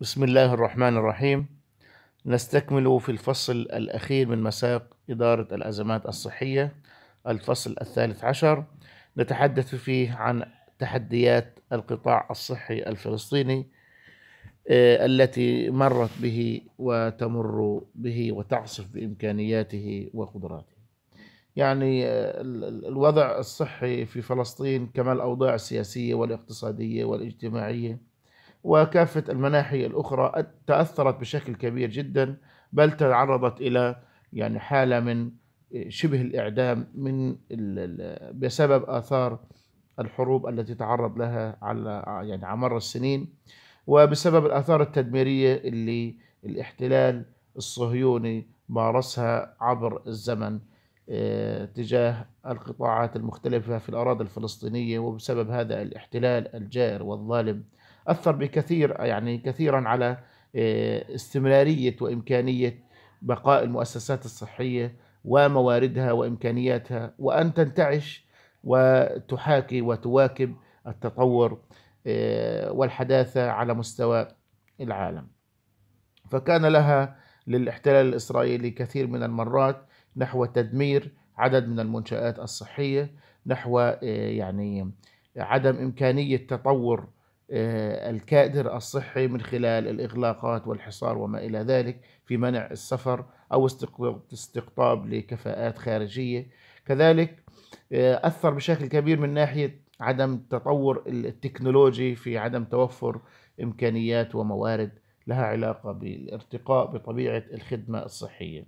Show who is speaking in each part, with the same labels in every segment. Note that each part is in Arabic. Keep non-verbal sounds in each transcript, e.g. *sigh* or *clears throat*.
Speaker 1: بسم الله الرحمن الرحيم نستكمل في الفصل الأخير من مساق إدارة الأزمات الصحية الفصل الثالث عشر نتحدث فيه عن تحديات القطاع الصحي الفلسطيني آه، التي مرت به وتمر به وتعصف بإمكانياته وقدراته يعني آه، الوضع الصحي في فلسطين كما الأوضاع السياسية والاقتصادية والاجتماعية وكافة المناحي الأخرى تأثرت بشكل كبير جدا بل تعرضت إلى يعني حالة من شبه الإعدام من بسبب آثار الحروب التي تعرض لها على يعني على مر السنين وبسبب الآثار التدميرية اللي الاحتلال الصهيوني مارسها عبر الزمن آه، تجاه القطاعات المختلفة في الأراضي الفلسطينية وبسبب هذا الاحتلال الجائر والظالم أثر بكثير يعني كثيرا على آه، استمرارية وإمكانية بقاء المؤسسات الصحية ومواردها وإمكانياتها وأن تنتعش وتحاكي وتواكب التطور آه، والحداثة على مستوى العالم فكان لها للاحتلال الإسرائيلي كثير من المرات نحو تدمير عدد من المنشآت الصحية نحو آه، يعني عدم إمكانية تطور آه، الكادر الصحي من خلال الإغلاقات والحصار وما إلى ذلك في منع السفر أو استقطاب لكفاءات خارجية كذلك آه، أثر بشكل كبير من ناحية عدم التطور التكنولوجي في عدم توفر إمكانيات وموارد لها علاقة بالارتقاء بطبيعة الخدمة الصحية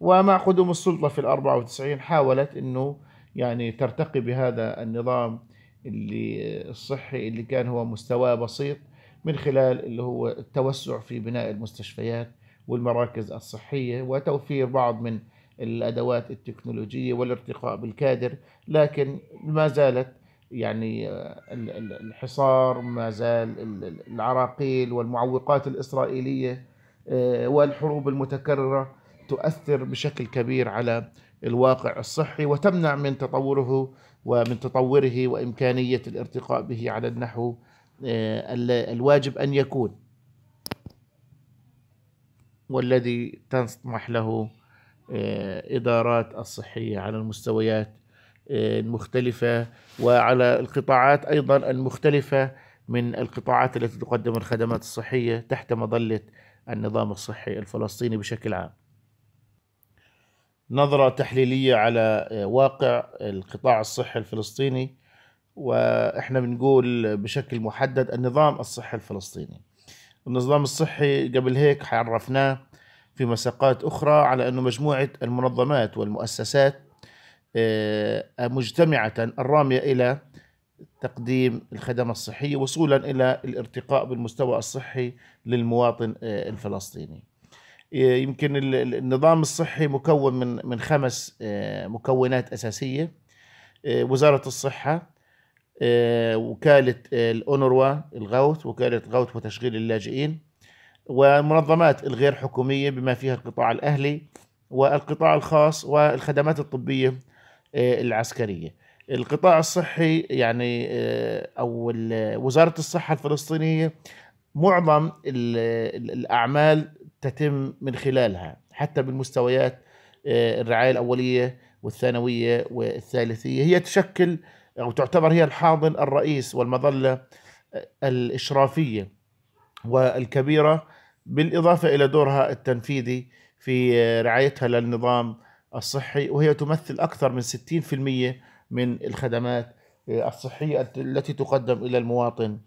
Speaker 1: ومع قدوم السلطة في الأربعة وتسعين حاولت أنه يعني ترتقي بهذا النظام اللي الصحي اللي كان هو مستواه بسيط من خلال اللي هو التوسع في بناء المستشفيات والمراكز الصحية وتوفير بعض من الأدوات التكنولوجية والارتقاء بالكادر لكن ما زالت يعني آه، الحصار ما زال العراقيل والمعوقات الإسرائيلية آه، والحروب المتكررة تؤثر بشكل كبير على الواقع الصحي وتمنع من تطوره ومن تطوره وإمكانية الارتقاء به على النحو آه، الواجب أن يكون والذي تسمح له آه، إدارات الصحية على المستويات آه، المختلفة وعلى القطاعات أيضا المختلفة من القطاعات التي تقدم الخدمات الصحية تحت مظلة النظام الصحي الفلسطيني بشكل عام نظرة تحليلية على آه، واقع القطاع الصحي الفلسطيني واحنا بنقول بشكل محدد النظام الصحي الفلسطيني النظام الصحي قبل هيك عرفناه في مساقات أخرى على أنه مجموعة المنظمات والمؤسسات آه، مجتمعة الرامية إلى تقديم الخدمة الصحية وصولا إلى الارتقاء بالمستوى الصحي للمواطن آه، الفلسطيني آه، يمكن النظام الصحي مكون من من خمس آه، مكونات اساسيه آه، وزاره الصحه وكاله الاونروا الغوث وكاله غوث وتشغيل اللاجئين ومنظمات الغير حكوميه بما فيها القطاع الاهلي والقطاع الخاص والخدمات الطبيه العسكريه القطاع الصحي يعني او وزاره الصحه الفلسطينيه معظم الاعمال تتم من خلالها حتى بالمستويات آه، الرعاية الأولية والثانوية والثالثية هي تشكل أو تعتبر هي الحاضن الرئيس والمظلة آه، الإشرافية والكبيرة بالإضافة إلى دورها التنفيذي في آه، رعايتها للنظام الصحي وهي تمثل أكثر من 60% من الخدمات الصحية التي تقدم إلى المواطن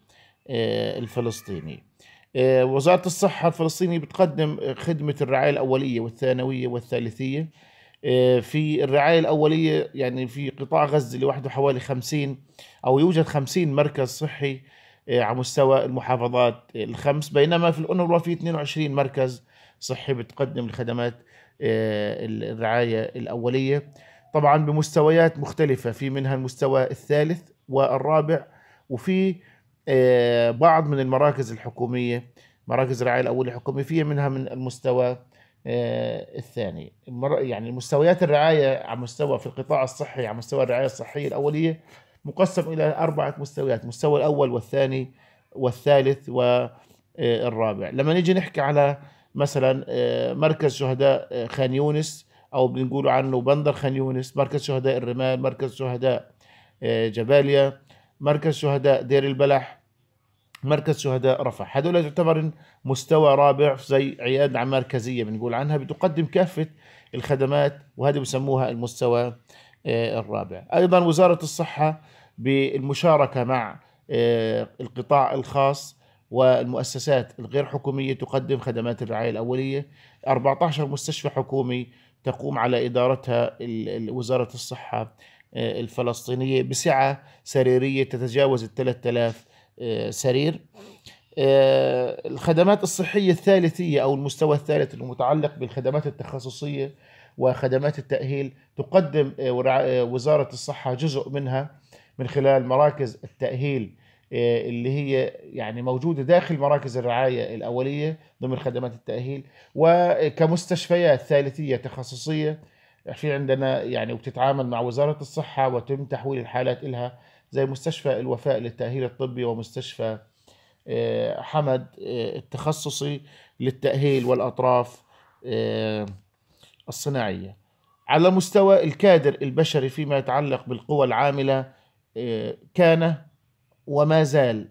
Speaker 1: الفلسطيني آه، وزارة الصحة الفلسطينية بتقدم خدمة الرعاية الأولية والثانوية والثالثية آه، في الرعاية الأولية يعني في قطاع غزة لوحده حوالي خمسين أو يوجد خمسين مركز صحي آه، على مستوى المحافظات الخمس بينما في الأونروا في 22 مركز صحي بتقدم الخدمات الرعاية الأولية طبعا بمستويات مختلفة في منها المستوى الثالث والرابع وفي آه، بعض من المراكز الحكومية مراكز الرعاية الأولية الحكومية فيها منها من المستوى آه، الثاني يعني مستويات الرعاية على مستوى في القطاع الصحي على مستوى الرعاية الصحية الأولية مقسم إلى أربعة مستويات المستوى الأول والثاني والثالث والرابع آه، لما نيجي نحكي على مثلا مركز شهداء خان يونس أو بنقول عنه بندر خان يونس مركز شهداء الرمال مركز شهداء جباليا مركز شهداء دير البلح مركز شهداء رفح هذول تعتبر مستوى رابع زي عيادة نعم مركزية بنقول عنها بتقدم كافة الخدمات وهذه بسموها المستوى آه، الرابع أيضا وزارة الصحة بالمشاركة مع آه، القطاع الخاص والمؤسسات الغير حكومية تقدم خدمات الرعاية الأولية 14 مستشفى حكومي تقوم على إدارتها وزارة الصحة آه، الفلسطينية بسعة سريرية تتجاوز 3000 آه، سرير آه، الخدمات الصحية الثالثية أو المستوى الثالث المتعلق بالخدمات التخصصية وخدمات التأهيل تقدم آه، وزارة الصحة جزء منها من خلال مراكز التأهيل اللي هي يعني موجوده داخل مراكز الرعايه الاوليه ضمن خدمات التاهيل وكمستشفيات ثالثيه تخصصيه في عندنا يعني وبتتعامل مع وزاره الصحه وتم تحويل الحالات الها زي مستشفى الوفاء للتأهيل الطبي ومستشفى آه، حمد آه، التخصصي للتأهيل والأطراف آه، الصناعية على مستوى الكادر البشري فيما يتعلق بالقوى العاملة كان وما زال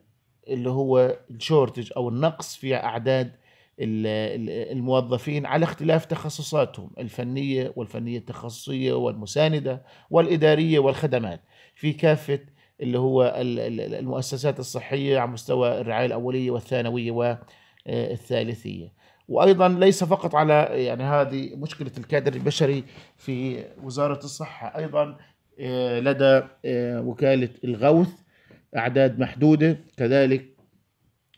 Speaker 1: اللي هو الشورتج أو النقص في أعداد الموظفين على اختلاف تخصصاتهم الفنية والفنية التخصصية والمساندة والإدارية والخدمات في كافة اللي هو المؤسسات الصحية على مستوى الرعاية الأولية والثانوية والثالثية آه، وأيضا ليس فقط على يعني هذه مشكلة الكادر البشري في وزارة الصحة أيضا آه، لدى آه، وكالة الغوث أعداد محدودة كذلك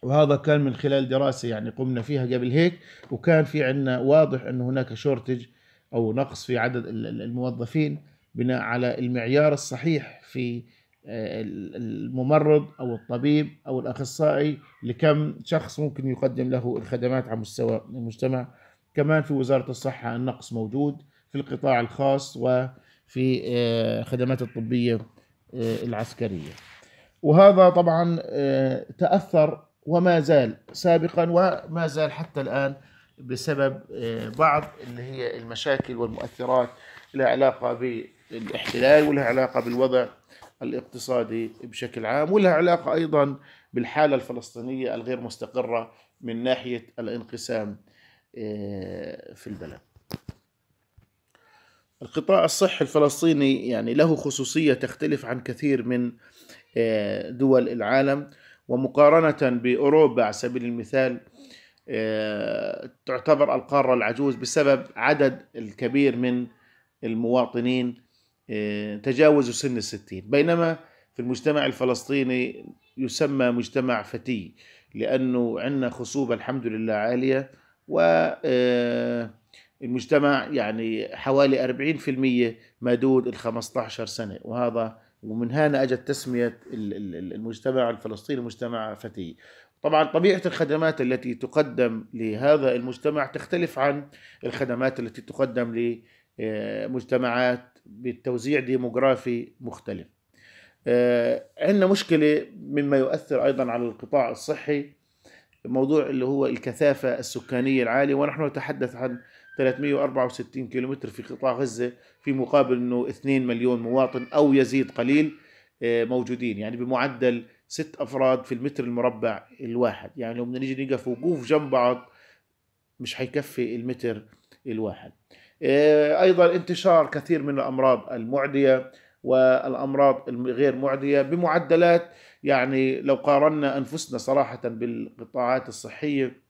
Speaker 1: وهذا كان من خلال دراسة يعني قمنا فيها قبل هيك وكان في عندنا واضح أن هناك شورتج أو نقص في عدد الموظفين بناء على المعيار الصحيح في الممرض او الطبيب او الاخصائي لكم شخص ممكن يقدم له الخدمات على مستوى المجتمع كمان في وزاره الصحه النقص موجود في القطاع الخاص وفي آه، خدمات الطبيه آه، العسكريه وهذا طبعا آه، تاثر وما زال سابقا وما زال حتى الان بسبب بعض اللي هي المشاكل والمؤثرات لها علاقه بالاحتلال ولها علاقه بالوضع الاقتصادي بشكل عام ولها علاقة أيضا بالحالة الفلسطينية الغير مستقرة من ناحية الانقسام آه، في البلد القطاع الصحي الفلسطيني يعني له خصوصية تختلف عن كثير من آه، دول العالم ومقارنة بأوروبا على سبيل المثال آه، تعتبر القارة العجوز بسبب عدد الكبير من المواطنين آه، تجاوزوا سن الستين بينما في المجتمع الفلسطيني يسمى مجتمع فتي لأنه عندنا خصوبة الحمد لله عالية و آه، المجتمع يعني حوالي 40% مدود ال 15 سنة وهذا ومن هنا اجت تسمية المجتمع الفلسطيني مجتمع فتي طبعا طبيعة الخدمات التي تقدم لهذا المجتمع تختلف عن الخدمات التي تقدم آه، مجتمعات بالتوزيع ديموغرافي مختلف آه، عندنا مشكلة مما يؤثر أيضا على القطاع الصحي موضوع اللي هو الكثافة السكانية العالية ونحن نتحدث عن 364 كيلومتر في قطاع غزة في مقابل أنه 2 مليون مواطن أو يزيد قليل آه، موجودين يعني بمعدل ست أفراد في المتر المربع الواحد يعني لو بدنا نيجي نقف وقوف جنب بعض مش حيكفي المتر الواحد آه، أيضا انتشار كثير من الأمراض المعدية والأمراض الغير معدية بمعدلات يعني لو قارنا أنفسنا صراحة بالقطاعات الصحية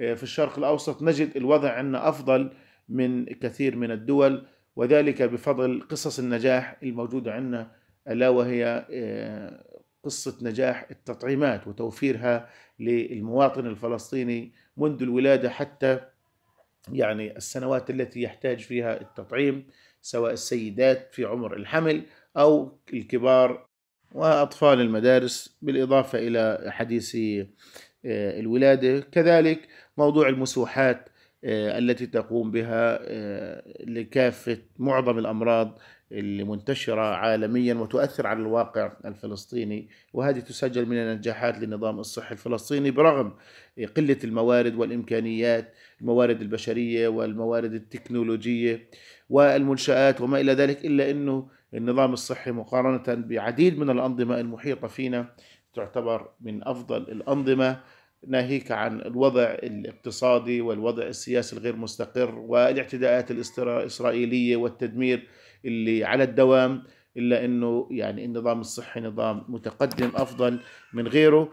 Speaker 1: آه، في الشرق الأوسط نجد الوضع عندنا أفضل من كثير من الدول وذلك بفضل قصص النجاح الموجودة عندنا ألا وهي آه، قصة نجاح التطعيمات وتوفيرها للمواطن الفلسطيني منذ الولادة حتى يعني السنوات التي يحتاج فيها التطعيم سواء السيدات في عمر الحمل أو الكبار وأطفال المدارس بالإضافة إلى حديث آه، الولادة كذلك موضوع المسوحات آه، التي تقوم بها آه، لكافة معظم الأمراض اللي منتشرة عالميا وتؤثر على الواقع الفلسطيني وهذه تسجل من النجاحات للنظام الصحي الفلسطيني برغم قلة الموارد والإمكانيات الموارد البشرية والموارد التكنولوجية والمنشآت وما إلى ذلك إلا أنه النظام الصحي مقارنة بعديد من الأنظمة المحيطة فينا تعتبر من أفضل الأنظمة ناهيك عن الوضع الاقتصادي والوضع السياسي الغير مستقر والاعتداءات الإسرائيلية والتدمير اللي على الدوام الا انه يعني النظام الصحي نظام متقدم افضل من غيره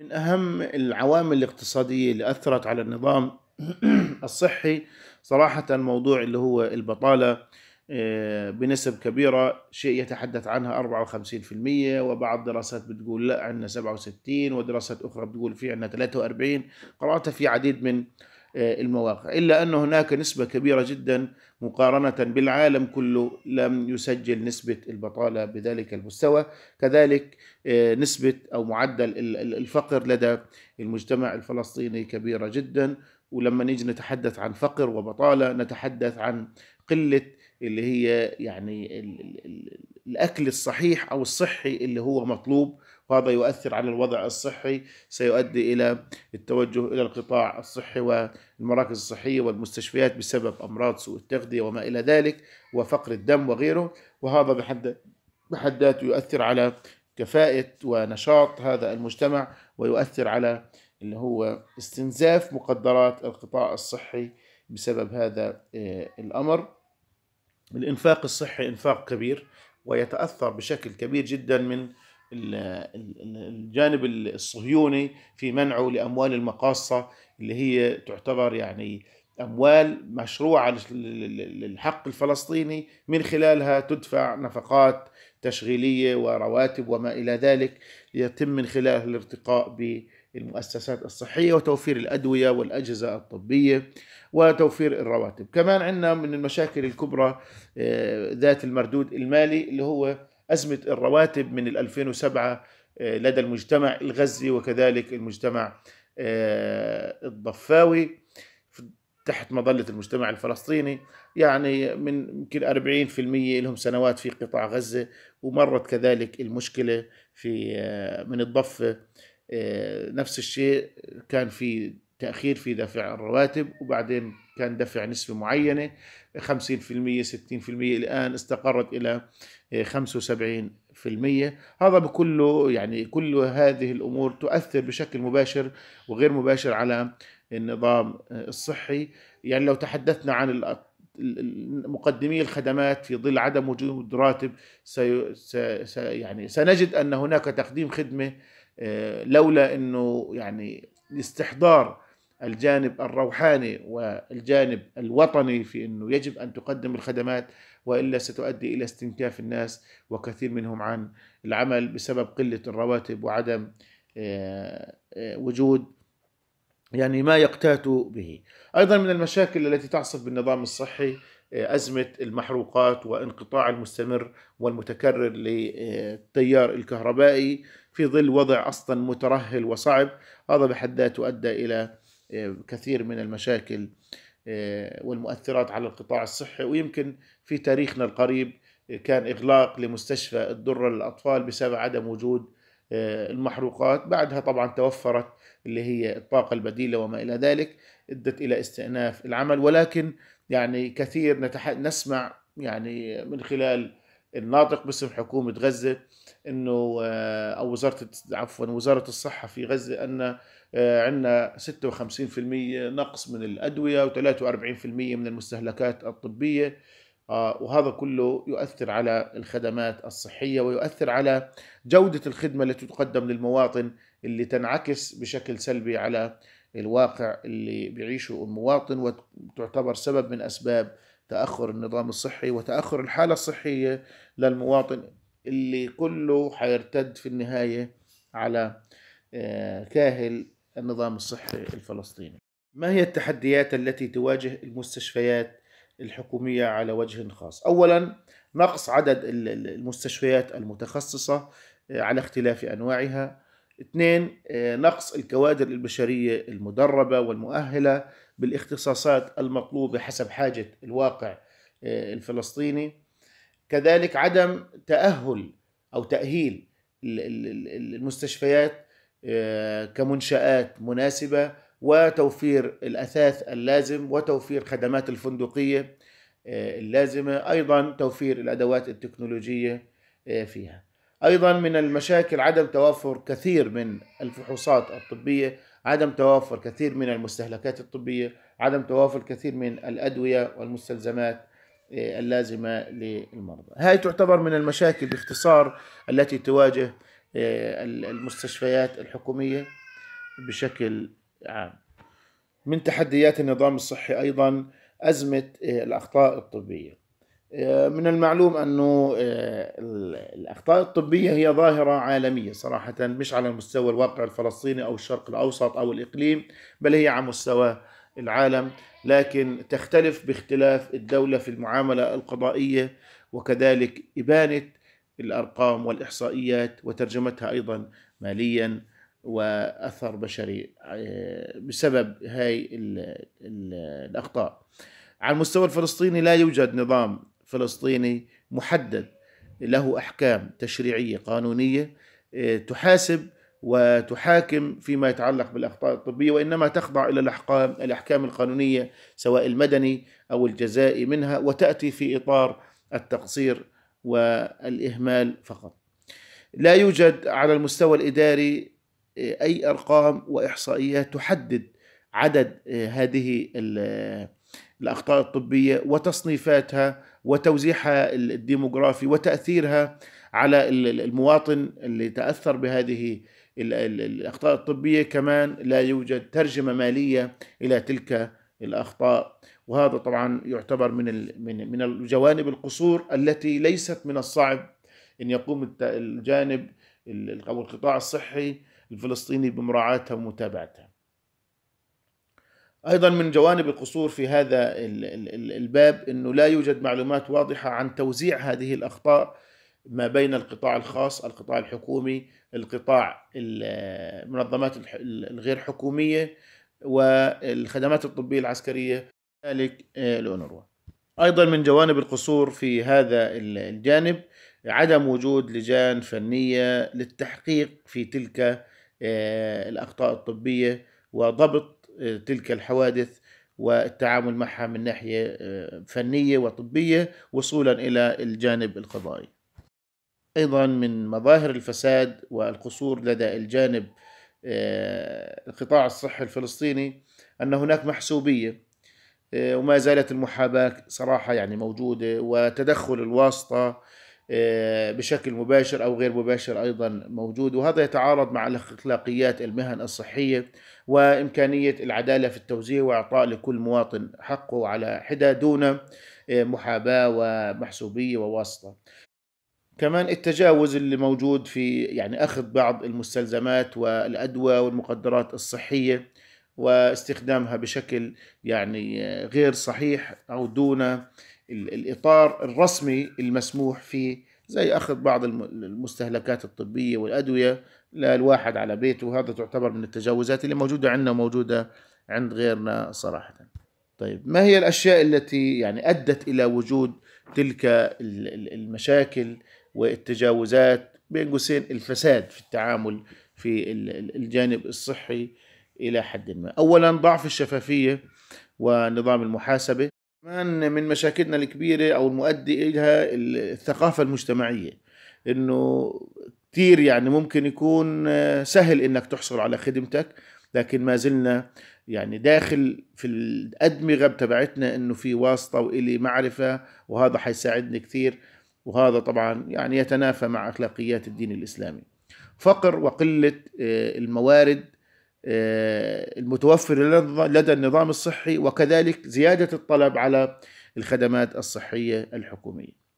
Speaker 1: من اهم العوامل الاقتصاديه اللي اثرت على النظام *clears throat* الصحي صراحه موضوع اللي هو البطاله آه، بنسب كبيرة شيء يتحدث عنها 54% وبعض الدراسات بتقول لا عندنا 67 ودراسات أخرى بتقول في عندنا 43 قرأت في عديد من آه، المواقع إلا أن هناك نسبة كبيرة جدا مقارنة بالعالم كله لم يسجل نسبة البطالة بذلك المستوى كذلك آه، نسبة أو معدل الفقر لدى المجتمع الفلسطيني كبيرة جدا ولما نيجي نتحدث عن فقر وبطالة نتحدث عن قلة اللي هي يعني الأكل الصحيح أو الصحي اللي هو مطلوب وهذا يؤثر على الوضع الصحي سيؤدي إلى التوجه إلى القطاع الصحي والمراكز الصحية والمستشفيات بسبب أمراض سوء التغذية وما إلى ذلك وفقر الدم وغيره وهذا بحد بحد ذاته يؤثر على كفاءة ونشاط هذا المجتمع ويؤثر على اللي هو استنزاف مقدرات القطاع الصحي بسبب هذا آه، الأمر الإنفاق الصحي إنفاق كبير ويتأثر بشكل كبير جدا من الجانب الصهيوني في منعه لاموال المقاصه اللي هي تعتبر يعني اموال مشروعه للحق الفلسطيني من خلالها تدفع نفقات تشغيليه ورواتب وما الى ذلك ليتم من خلال الارتقاء بالمؤسسات الصحيه وتوفير الادويه والاجهزه الطبيه وتوفير الرواتب، كمان عندنا من المشاكل الكبرى آه، ذات المردود المالي اللي هو أزمة الرواتب من 2007 آه، لدى المجتمع الغزي وكذلك المجتمع آه، الضفاوي تحت مظلة المجتمع الفلسطيني يعني من يمكن 40% لهم سنوات في قطاع غزة ومرت كذلك المشكلة في آه، من الضفة نفس الشيء كان في تأخير في دفع الرواتب وبعدين كان دفع نسبة معينة 50% 60% الآن استقرت إلى 75% آه، هذا بكله يعني كل هذه الأمور تؤثر بشكل مباشر وغير مباشر على النظام آه، الصحي يعني لو تحدثنا عن مقدمي الخدمات في ظل عدم وجود راتب سي... س... يعني سنجد أن هناك تقديم خدمة آه، لولا أنه يعني استحضار الجانب الروحاني والجانب الوطني في انه يجب ان تقدم الخدمات والا ستؤدي الى استنكاف الناس وكثير منهم عن العمل بسبب قله الرواتب وعدم آه، آه، وجود يعني ما يقتات به. ايضا من المشاكل التي تعصف بالنظام الصحي آه، ازمه المحروقات وانقطاع المستمر والمتكرر للتيار الكهربائي في ظل وضع اصلا مترهل وصعب، هذا بحد ذاته ادى الى كثير من المشاكل آه، والمؤثرات على القطاع الصحي ويمكن في تاريخنا القريب كان إغلاق لمستشفى الدرة للأطفال بسبب عدم وجود آه، المحروقات بعدها طبعا توفرت اللي هي الطاقة البديلة وما إلى ذلك ادت إلى استئناف العمل ولكن يعني كثير نتح... نسمع يعني من خلال الناطق باسم حكومة غزة انه آه، او وزارة عفوا وزارة الصحة في غزة ان آه، عندنا 56% نقص من الادوية و43% من المستهلكات الطبية آه، وهذا كله يؤثر على الخدمات الصحية ويؤثر على جودة الخدمة التي تقدم للمواطن اللي تنعكس بشكل سلبي على الواقع اللي بيعيشه المواطن وتعتبر سبب من أسباب تاخر النظام الصحي وتاخر الحاله الصحيه للمواطن اللي كله حيرتد في النهايه على آه، كاهل النظام الصحي الفلسطيني. ما هي التحديات التي تواجه المستشفيات الحكوميه على وجه خاص؟ اولا نقص عدد المستشفيات المتخصصه آه، على اختلاف انواعها اثنين آه، نقص الكوادر البشرية المدربة والمؤهلة بالاختصاصات المطلوبة حسب حاجة الواقع آه، الفلسطيني كذلك عدم تأهل أو تأهيل المستشفيات آه، كمنشآت مناسبة وتوفير الأثاث اللازم وتوفير خدمات الفندقية اللازمة أيضا توفير الأدوات التكنولوجية فيها أيضا من المشاكل عدم توافر كثير من الفحوصات الطبية عدم توافر كثير من المستهلكات الطبية عدم توافر كثير من الأدوية والمستلزمات آه، اللازمة للمرضى هاي تعتبر من المشاكل باختصار التي تواجه آه، المستشفيات الحكومية بشكل عام من تحديات النظام الصحي أيضا أزمة آه، الأخطاء الطبية آه، من المعلوم أنه آه، الأخطاء الطبية هي ظاهرة عالمية صراحة مش على مستوى الواقع الفلسطيني أو الشرق الأوسط أو الإقليم بل هي على مستوى العالم لكن تختلف باختلاف الدولة في المعاملة القضائية وكذلك إبانة الأرقام والإحصائيات وترجمتها أيضا ماليا وأثر بشري آه، بسبب هاي الأخطاء على المستوى الفلسطيني لا يوجد نظام فلسطيني محدد له احكام تشريعيه قانونيه آه، تحاسب وتحاكم فيما يتعلق بالاخطاء الطبيه وانما تخضع الى الاحكام الاحكام القانونيه سواء المدني او الجزائي منها وتاتي في اطار التقصير والاهمال فقط. لا يوجد على المستوى الاداري آه، اي ارقام واحصائيات تحدد عدد آه، هذه الأخطاء الطبية وتصنيفاتها وتوزيعها الديموغرافي وتأثيرها على المواطن اللي تأثر بهذه الأخطاء الطبية كمان لا يوجد ترجمة مالية إلى تلك الأخطاء وهذا طبعا يعتبر من من من الجوانب القصور التي ليست من الصعب أن يقوم الجانب أو القطاع الصحي الفلسطيني بمراعاتها ومتابعتها أيضا من جوانب القصور في هذا الباب أنه لا يوجد معلومات واضحة عن توزيع هذه الأخطاء ما بين القطاع الخاص، القطاع الحكومي، القطاع المنظمات الغير حكومية والخدمات الطبية العسكرية ذلك آه، الأونروا أيضا من جوانب القصور في هذا الجانب عدم وجود لجان فنية للتحقيق في تلك آه، الأخطاء الطبية وضبط تلك الحوادث والتعامل معها من ناحية آه، فنية وطبية وصولا إلى الجانب القضائي أيضا من مظاهر الفساد والقصور لدى الجانب آه، القطاع الصحي الفلسطيني أن هناك محسوبية آه، وما زالت المحاباة صراحة يعني موجودة وتدخل الواسطة آه، بشكل مباشر او غير مباشر ايضا موجود وهذا يتعارض مع اخلاقيات المهن الصحيه وامكانيه العداله في التوزيع واعطاء لكل مواطن حقه على حده دون آه، محاباه ومحسوبيه وواسطه. كمان التجاوز اللي موجود في يعني اخذ بعض المستلزمات والادويه والمقدرات الصحيه واستخدامها بشكل يعني غير صحيح او دون الاطار الرسمي المسموح فيه زي اخذ بعض المستهلكات الطبيه والادويه للواحد على بيته وهذا تعتبر من التجاوزات اللي موجوده عندنا وموجوده عند غيرنا صراحه. طيب ما هي الاشياء التي يعني ادت الى وجود تلك المشاكل والتجاوزات بين قوسين الفساد في التعامل في الجانب الصحي الى حد ما. اولا ضعف الشفافيه ونظام المحاسبه كمان من مشاكلنا الكبيرة أو المؤدي إلها الثقافة المجتمعية إنه كثير يعني ممكن يكون آه، سهل إنك تحصل على خدمتك لكن ما زلنا يعني داخل في الأدمغة تبعتنا إنه في واسطة وإلي معرفة وهذا حيساعدني كثير وهذا طبعا يعني يتنافى مع أخلاقيات الدين الإسلامي فقر وقلة آه، الموارد آه، المتوفر لدى النظام الصحي وكذلك زيادة الطلب على الخدمات الصحية الحكومية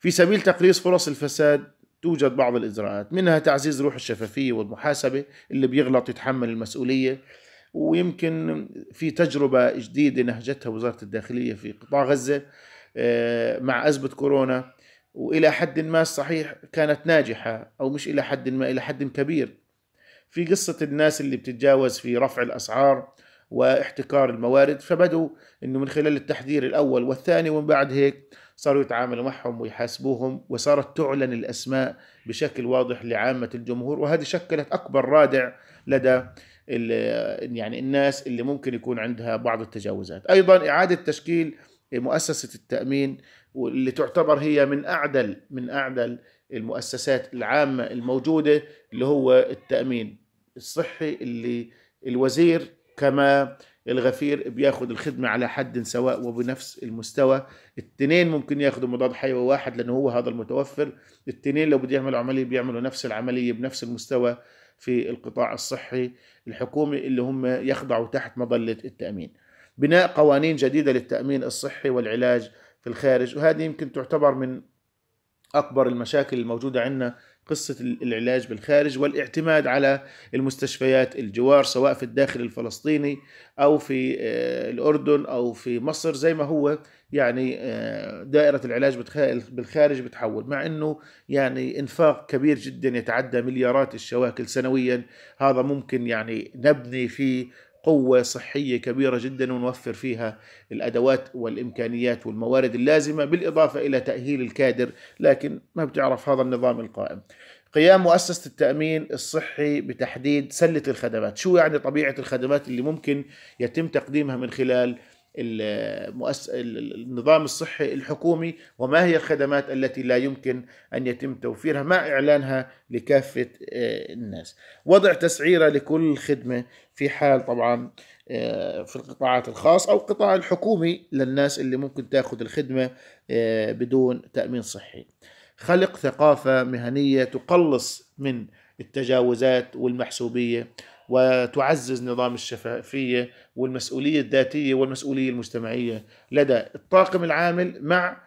Speaker 1: في سبيل تقليص فرص الفساد توجد بعض الإجراءات منها تعزيز روح الشفافية والمحاسبة اللي بيغلط يتحمل المسؤولية ويمكن في تجربة جديدة نهجتها وزارة الداخلية في قطاع غزة آه، مع أزمة كورونا وإلى حد ما صحيح كانت ناجحة أو مش إلى حد ما إلى حد كبير في قصة الناس اللي بتتجاوز في رفع الأسعار واحتكار الموارد فبدوا أنه من خلال التحذير الأول والثاني ومن بعد هيك صاروا يتعاملوا معهم ويحاسبوهم وصارت تعلن الأسماء بشكل واضح لعامة الجمهور وهذه شكلت أكبر رادع لدى يعني الناس اللي ممكن يكون عندها بعض التجاوزات أيضا إعادة تشكيل مؤسسة التأمين واللي تعتبر هي من أعدل من أعدل المؤسسات العامة الموجودة اللي هو التأمين الصحي اللي الوزير كما الغفير بياخد الخدمة على حد سواء وبنفس المستوى التنين ممكن ياخدوا مضاد حيوي واحد لأنه هو هذا المتوفر التنين لو بده يعمل عملية بيعملوا نفس العملية بنفس المستوى في القطاع الصحي الحكومي اللي هم يخضعوا تحت مظلة التأمين بناء قوانين جديدة للتأمين الصحي والعلاج في الخارج وهذه يمكن تعتبر من أكبر المشاكل الموجودة عندنا قصة العلاج بالخارج والاعتماد على المستشفيات الجوار سواء في الداخل الفلسطيني أو في آه، الأردن أو في مصر زي ما هو يعني آه، دائرة العلاج بالخارج بتحول مع أنه يعني إنفاق كبير جدا يتعدى مليارات الشواكل سنويا هذا ممكن يعني نبني فيه قوة صحية كبيرة جدا ونوفر فيها الأدوات والإمكانيات والموارد اللازمة بالإضافة إلى تأهيل الكادر لكن ما بتعرف هذا النظام القائم قيام مؤسسة التأمين الصحي بتحديد سلة الخدمات شو يعني طبيعة الخدمات اللي ممكن يتم تقديمها من خلال النظام الصحي الحكومي وما هي الخدمات التي لا يمكن أن يتم توفيرها مع إعلانها لكافة آه، الناس وضع تسعيرة لكل خدمة في حال طبعا آه، في القطاعات الخاص أو القطاع الحكومي للناس اللي ممكن تأخذ الخدمة آه، بدون تأمين صحي خلق ثقافة مهنية تقلص من التجاوزات والمحسوبية وتعزز نظام الشفافية والمسؤولية الذاتية والمسؤولية المجتمعية لدى الطاقم العامل مع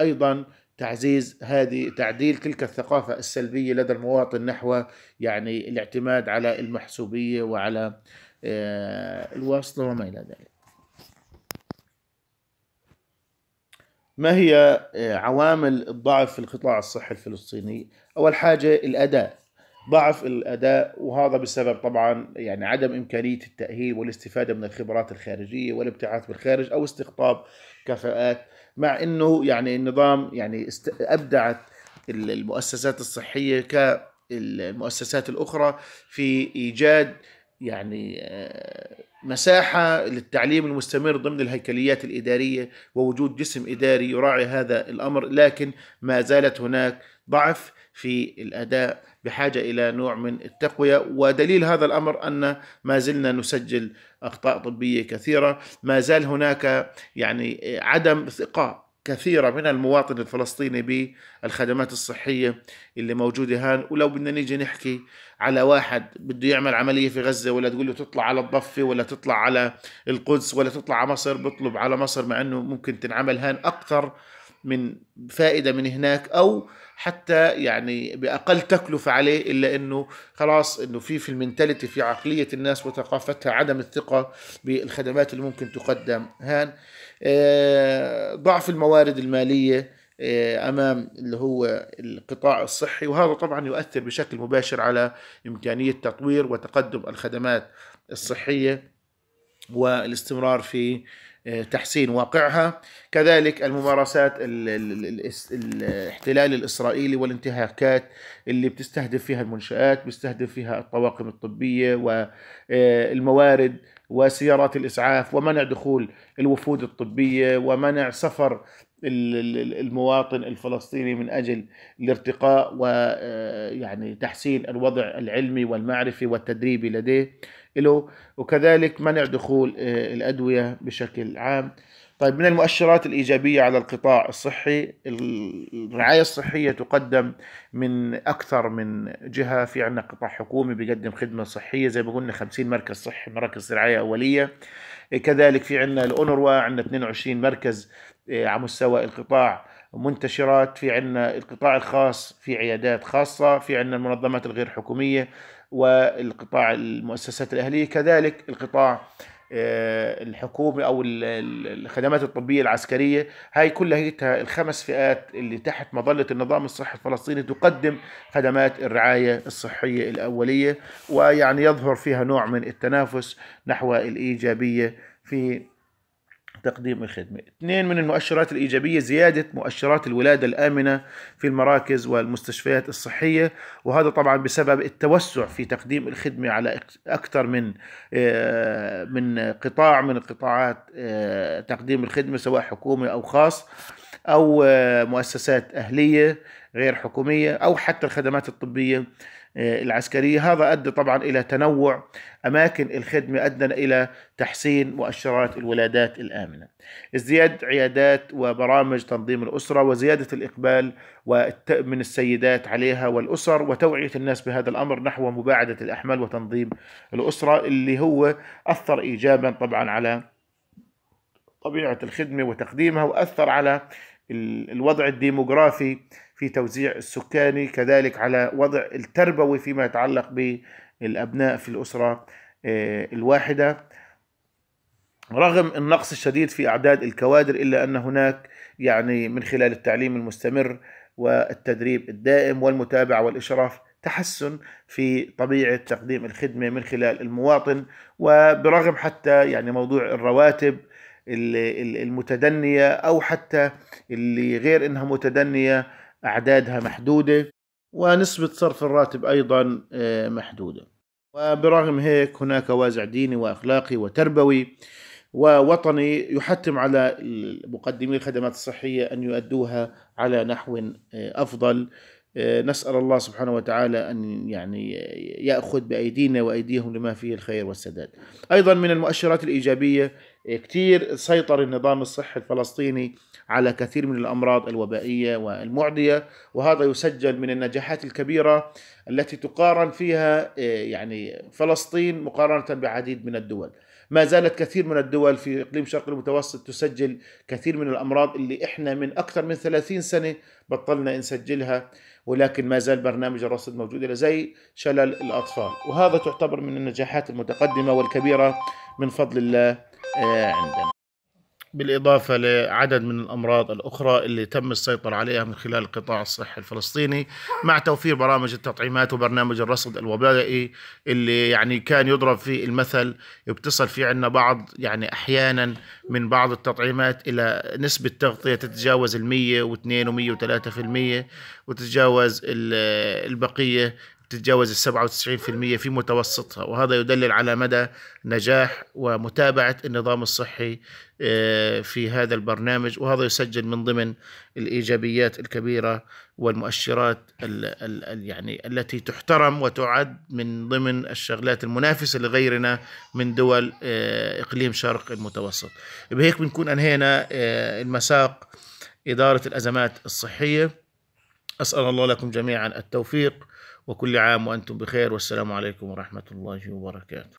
Speaker 1: أيضا تعزيز هذه تعديل تلك الثقافة السلبية لدى المواطن نحو يعني الاعتماد على المحسوبية وعلى آه، الواسطة وما إلى ذلك ما هي آه، عوامل الضعف في القطاع الصحي الفلسطيني؟ أول حاجة الأداء ضعف الاداء وهذا بسبب طبعا يعني عدم امكانيه التاهيل والاستفاده من الخبرات الخارجيه والابتعاث بالخارج او استقطاب كفاءات مع انه يعني النظام يعني ابدعت المؤسسات الصحيه كالمؤسسات الاخرى في ايجاد يعني آه، مساحة للتعليم المستمر ضمن الهيكليات الإدارية ووجود جسم إداري يراعي هذا الأمر لكن ما زالت هناك ضعف في الأداء بحاجه الى نوع من التقويه ودليل هذا الامر ان ما زلنا نسجل اخطاء طبيه كثيره، ما زال هناك يعني عدم ثقه كثيره من المواطن الفلسطيني بالخدمات الصحيه اللي موجوده هان ولو بدنا نيجي نحكي على واحد بده يعمل عمليه في غزه ولا تقول له تطلع على الضفه ولا تطلع على القدس ولا تطلع على مصر بطلب على مصر مع انه ممكن تنعمل هان اكثر من فائده من هناك او حتى يعني باقل تكلفه عليه الا انه خلاص انه في في المنتاليتي في عقليه الناس وثقافتها عدم الثقه بالخدمات اللي ممكن تقدم هان آه، ضعف الموارد الماليه آه، امام اللي هو القطاع الصحي وهذا طبعا يؤثر بشكل مباشر على امكانيه تطوير وتقدم الخدمات الصحيه والاستمرار في تحسين واقعها كذلك الممارسات الاحتلال الإسرائيلي والانتهاكات اللي بتستهدف فيها المنشآت بيستهدف فيها الطواقم الطبية والموارد آه، وسيارات الإسعاف ومنع دخول الوفود الطبية ومنع سفر المواطن الفلسطيني من اجل الارتقاء ويعني آه، تحسين الوضع العلمي والمعرفي والتدريبي لديه له وكذلك منع دخول آه، الأدوية بشكل عام طيب من المؤشرات الإيجابية على القطاع الصحي الرعاية الصحية تقدم من أكثر من جهة في عندنا قطاع حكومي بيقدم خدمة صحية زي ما قلنا 50 مركز صحي مراكز رعاية أولية آه، كذلك في عندنا الأونروا عندنا 22 مركز آه، على مستوى القطاع منتشرات في عندنا القطاع الخاص في عيادات خاصة في عندنا المنظمات الغير حكومية والقطاع المؤسسات الاهليه كذلك القطاع آه، الحكومي او الخدمات الطبيه العسكريه هاي كلها هي الخمس فئات اللي تحت مظله النظام الصحي الفلسطيني تقدم خدمات الرعايه الصحيه الاوليه ويعني يظهر فيها نوع من التنافس نحو الايجابيه في تقديم الخدمة اثنين من المؤشرات الإيجابية زيادة مؤشرات الولادة الآمنة في المراكز والمستشفيات الصحية وهذا طبعا بسبب التوسع في تقديم الخدمة على أكثر من آه، من قطاع من قطاعات آه، تقديم الخدمة سواء حكومي أو خاص أو آه، مؤسسات أهلية غير حكومية أو حتى الخدمات الطبية آه، العسكرية هذا أدى طبعا إلى تنوع أماكن الخدمة أدى إلى تحسين مؤشرات الولادات الآمنة ازدياد عيادات وبرامج تنظيم الأسرة وزيادة الإقبال من السيدات عليها والأسر وتوعية الناس بهذا الأمر نحو مباعدة الأحمال وتنظيم الأسرة اللي هو أثر إيجابا طبعا على طبيعة الخدمة وتقديمها وأثر على الوضع الديموغرافي في توزيع السكاني كذلك على وضع التربوي فيما يتعلق بالأبناء في الأسرة آه، الواحدة رغم النقص الشديد في أعداد الكوادر إلا أن هناك يعني من خلال التعليم المستمر والتدريب الدائم والمتابعة والإشراف تحسن في طبيعة تقديم الخدمة من خلال المواطن وبرغم حتى يعني موضوع الرواتب المتدنية أو حتى اللي غير إنها متدنية أعدادها محدودة ونسبة صرف الراتب أيضا آه، محدودة وبرغم هيك هناك وازع ديني وأخلاقي وتربوي ووطني يحتم على مقدمي الخدمات الصحية أن يؤدوها على نحو آه، أفضل آه، نسأل الله سبحانه وتعالى أن يعني يأخذ بأيدينا وأيديهم لما فيه الخير والسداد أيضا من المؤشرات الإيجابية كثير سيطر النظام الصحي الفلسطيني على كثير من الامراض الوبائيه والمعديه وهذا يسجل من النجاحات الكبيره التي تقارن فيها آه، يعني فلسطين مقارنه بعديد من الدول. ما زالت كثير من الدول في اقليم شرق المتوسط تسجل كثير من الامراض اللي احنا من اكثر من 30 سنه بطلنا نسجلها ولكن ما زال برنامج الرصد موجود زي شلل الاطفال وهذا تعتبر من النجاحات المتقدمه والكبيره من فضل الله آه، عندنا بالإضافة لعدد من الأمراض الأخرى اللي تم السيطرة عليها من خلال القطاع الصحي الفلسطيني مع توفير برامج التطعيمات وبرنامج الرصد الوبائي اللي يعني كان يضرب فيه المثل يبتصل في عندنا بعض يعني أحيانا من بعض التطعيمات إلى نسبة تغطية تتجاوز الميه ومية وثلاثة و و103% وتتجاوز البقية تتجاوز ال 97% في متوسطها وهذا يدلل على مدى نجاح ومتابعة النظام الصحي آه، في هذا البرنامج وهذا يسجل من ضمن الإيجابيات الكبيرة والمؤشرات الـ الـ يعني التي تحترم وتعد من ضمن الشغلات المنافسة لغيرنا من دول آه، إقليم شرق المتوسط بهيك بنكون أنهينا آه، المساق إدارة الأزمات الصحية أسأل الله لكم جميعا التوفيق وكل عام وأنتم بخير والسلام عليكم ورحمة الله وبركاته